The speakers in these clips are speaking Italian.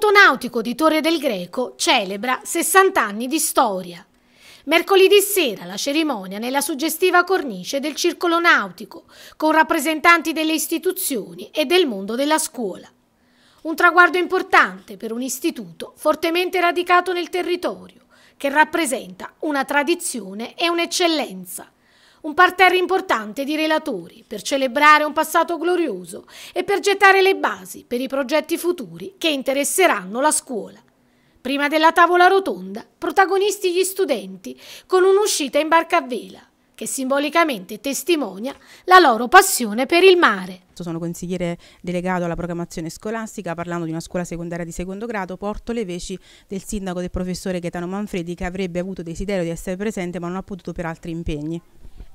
Istituto Nautico di Torre del Greco celebra 60 anni di storia. Mercoledì sera la cerimonia nella suggestiva cornice del Circolo Nautico, con rappresentanti delle istituzioni e del mondo della scuola. Un traguardo importante per un istituto fortemente radicato nel territorio, che rappresenta una tradizione e un'eccellenza. Un parterre importante di relatori per celebrare un passato glorioso e per gettare le basi per i progetti futuri che interesseranno la scuola. Prima della tavola rotonda, protagonisti gli studenti con un'uscita in barca a vela che simbolicamente testimonia la loro passione per il mare. Sono consigliere delegato alla programmazione scolastica, parlando di una scuola secondaria di secondo grado, porto le veci del sindaco del professore Gaetano Manfredi che avrebbe avuto desiderio di essere presente ma non ha potuto per altri impegni.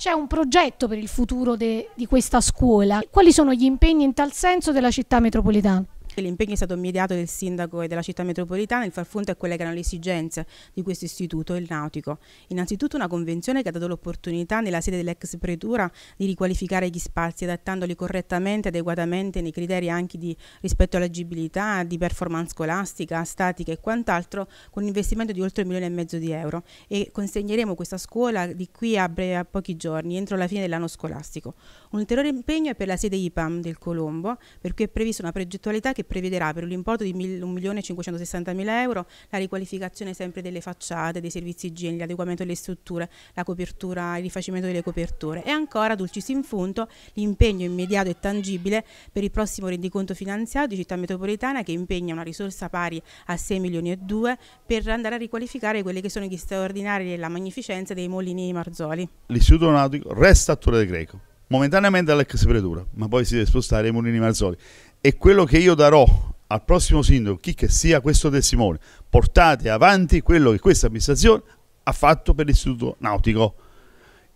C'è un progetto per il futuro de, di questa scuola. Quali sono gli impegni in tal senso della città metropolitana? L'impegno è stato immediato del sindaco e della città metropolitana nel far fronte a quelle che erano le esigenze di questo istituto, il nautico. Innanzitutto una convenzione che ha dato l'opportunità nella sede dell'ex pretura di riqualificare gli spazi adattandoli correttamente, adeguatamente nei criteri anche di rispetto all'agibilità, di performance scolastica, statica e quant'altro con un investimento di oltre un milione e mezzo di euro e consegneremo questa scuola di qui a, breve, a pochi giorni, entro la fine dell'anno scolastico. Un ulteriore impegno è per la sede IPAM del Colombo, per cui è prevista una progettualità che che prevederà per l'importo di 1.560.000 euro la riqualificazione sempre delle facciate, dei servizi igienici, l'adeguamento delle strutture, la copertura, il rifacimento delle coperture e ancora, dulcis in funto, l'impegno immediato e tangibile per il prossimo rendiconto finanziario di città metropolitana che impegna una risorsa pari a 6 milioni e 2 per andare a riqualificare quelli che sono gli straordinari della magnificenza dei molini di Marzoli. L'istituto nautico resta a Torre del Greco momentaneamente all'ex pretura, ma poi si deve spostare ai mulini Marzoli e quello che io darò al prossimo sindaco, chi che sia questo testimone, portate avanti quello che questa amministrazione ha fatto per l'istituto nautico.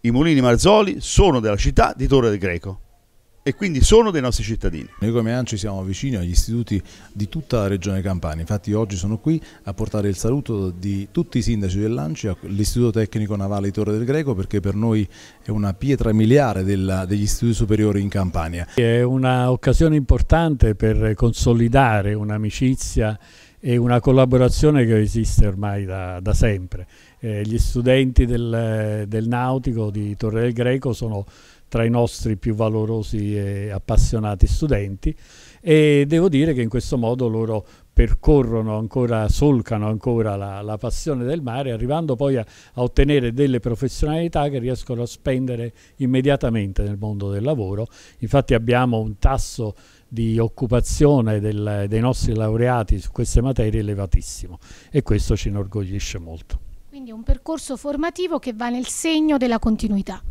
I mulini Marzoli sono della città di Torre del Greco e quindi sono dei nostri cittadini. Noi come ANCI siamo vicini agli istituti di tutta la regione Campania, infatti oggi sono qui a portare il saluto di tutti i sindaci dell'ANCI all'Istituto Tecnico Navale di Torre del Greco perché per noi è una pietra miliare della, degli istituti superiori in Campania. È un'occasione importante per consolidare un'amicizia è una collaborazione che esiste ormai da, da sempre. Eh, gli studenti del, del, Nautico di Torre del Greco sono tra i nostri più valorosi e appassionati studenti e devo dire che in questo modo loro percorrono ancora, solcano ancora la, la passione del mare, arrivando poi a, a ottenere delle professionalità che riescono a spendere immediatamente nel mondo del lavoro. Infatti abbiamo un tasso di occupazione del, dei nostri laureati su queste materie elevatissimo e questo ci inorgoglisce molto. Quindi un percorso formativo che va nel segno della continuità.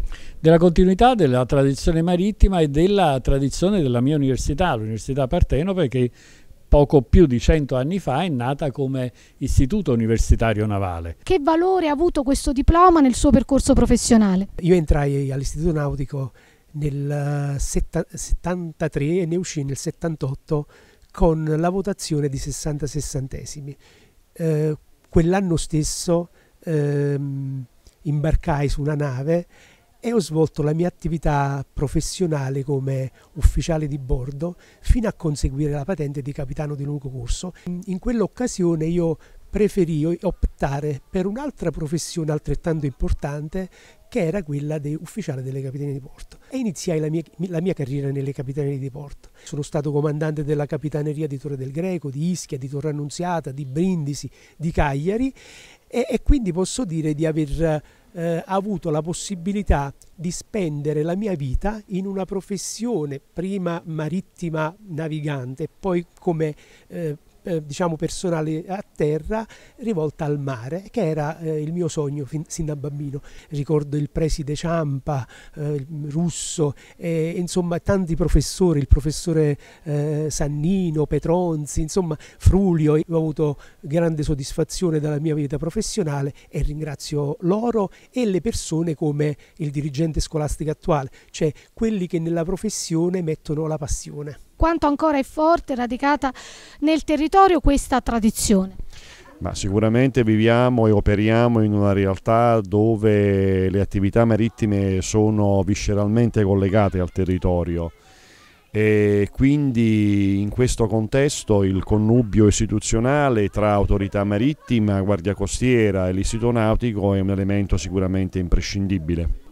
Della continuità della tradizione marittima e della tradizione della mia università, l'Università Partenope, che poco più di cento anni fa è nata come istituto universitario navale. Che valore ha avuto questo diploma nel suo percorso professionale? Io entrai all'istituto nautico nel 73 eh, e ne uscì nel 78 con la votazione di 60 sessantesimi. Eh, quell'anno stesso ehm, imbarcai su una nave e ho svolto la mia attività professionale come ufficiale di bordo fino a conseguire la patente di capitano di lungo corso. In, in quell'occasione io preferì optare per un'altra professione altrettanto importante che era quella di ufficiale delle capitanie di porto e iniziai la mia, la mia carriera nelle capitanie di porto. Sono stato comandante della capitaneria di Torre del Greco, di Ischia, di Torre Annunziata, di Brindisi, di Cagliari e, e quindi posso dire di aver eh, avuto la possibilità di spendere la mia vita in una professione prima marittima navigante, poi come eh, eh, diciamo personale a terra rivolta al mare, che era eh, il mio sogno fin, sin da bambino. Ricordo il preside Ciampa, eh, Russo, e, insomma tanti professori, il professore eh, Sannino, Petronzi, insomma Frulio, ho avuto grande soddisfazione dalla mia vita professionale e ringrazio loro e le persone come il dirigente scolastico attuale, cioè quelli che nella professione mettono la passione quanto ancora è forte, radicata nel territorio questa tradizione? Ma sicuramente viviamo e operiamo in una realtà dove le attività marittime sono visceralmente collegate al territorio e quindi in questo contesto il connubio istituzionale tra autorità marittima, guardia costiera e l'istituto nautico è un elemento sicuramente imprescindibile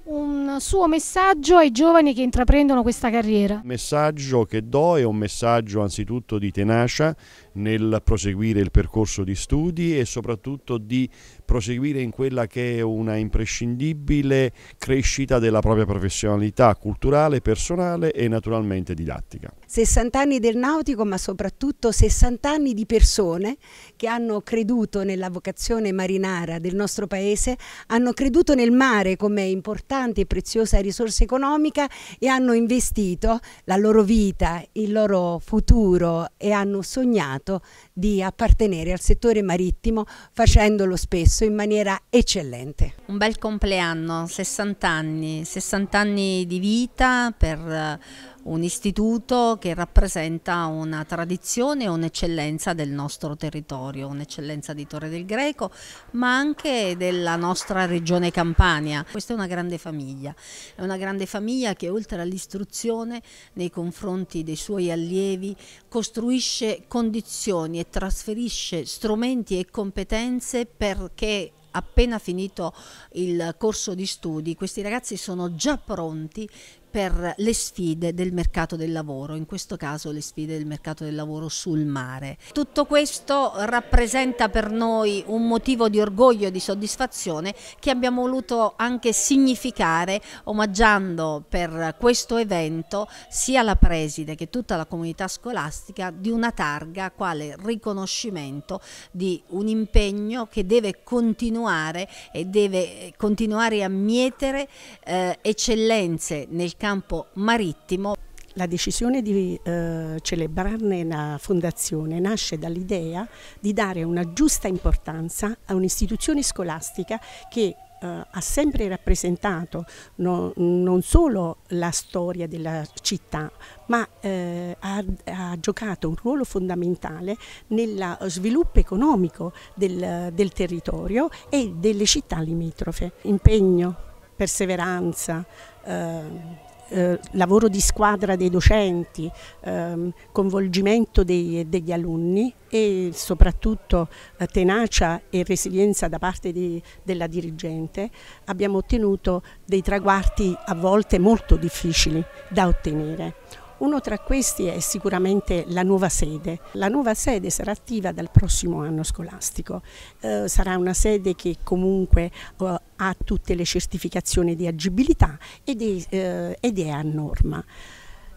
suo messaggio ai giovani che intraprendono questa carriera? Il messaggio che do è un messaggio anzitutto di tenacia nel proseguire il percorso di studi e soprattutto di proseguire in quella che è una imprescindibile crescita della propria professionalità culturale, personale e naturalmente didattica. 60 anni del nautico ma soprattutto 60 anni di persone che hanno creduto nella vocazione marinara del nostro paese, hanno creduto nel mare come importante e preziosa risorsa economica e hanno investito la loro vita, il loro futuro e hanno sognato di appartenere al settore marittimo facendolo spesso in maniera eccellente. Un bel compleanno, 60 anni, 60 anni di vita per un istituto che rappresenta una tradizione e un'eccellenza del nostro territorio, un'eccellenza di Torre del Greco, ma anche della nostra regione Campania. Questa è una grande famiglia, è una grande famiglia che oltre all'istruzione nei confronti dei suoi allievi costruisce condizioni e trasferisce strumenti e competenze perché appena finito il corso di studi, questi ragazzi sono già pronti per le sfide del mercato del lavoro, in questo caso le sfide del mercato del lavoro sul mare. Tutto questo rappresenta per noi un motivo di orgoglio e di soddisfazione che abbiamo voluto anche significare omaggiando per questo evento sia la preside che tutta la comunità scolastica di una targa quale riconoscimento di un impegno che deve continuare e deve continuare a mietere eh, eccellenze nel campo campo marittimo. La decisione di eh, celebrarne la fondazione nasce dall'idea di dare una giusta importanza a un'istituzione scolastica che eh, ha sempre rappresentato no, non solo la storia della città, ma eh, ha, ha, giocato un ruolo fondamentale nello sviluppo economico del, del territorio e delle città limitrofe. Impegno, perseveranza, eh, eh, lavoro di squadra dei docenti, ehm, coinvolgimento dei, degli alunni e soprattutto eh, tenacia e resilienza da parte di, della dirigente abbiamo ottenuto dei traguardi a volte molto difficili da ottenere. Uno tra questi è sicuramente la nuova sede. La nuova sede sarà attiva dal prossimo anno scolastico. Eh, sarà una sede che comunque eh, ha tutte le certificazioni di agibilità ed è, eh, ed è a norma.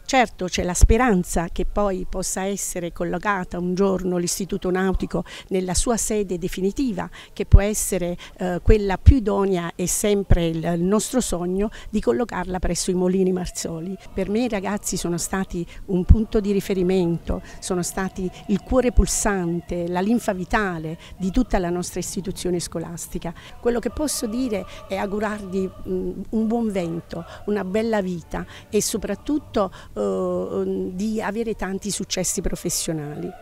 Certo c'è la speranza che poi possa essere collocata un giorno l'Istituto Nautico nella sua sede definitiva, che può essere eh, quella più idonea e sempre il, nostro sogno di collocarla presso i Molini Marzoli. Per me i ragazzi sono stati un punto di riferimento, sono stati il cuore pulsante, la linfa vitale di tutta la nostra istituzione scolastica. Quello che posso dire è augurargli mm, un buon vento, una bella vita e soprattutto eh, di avere tanti successi professionali.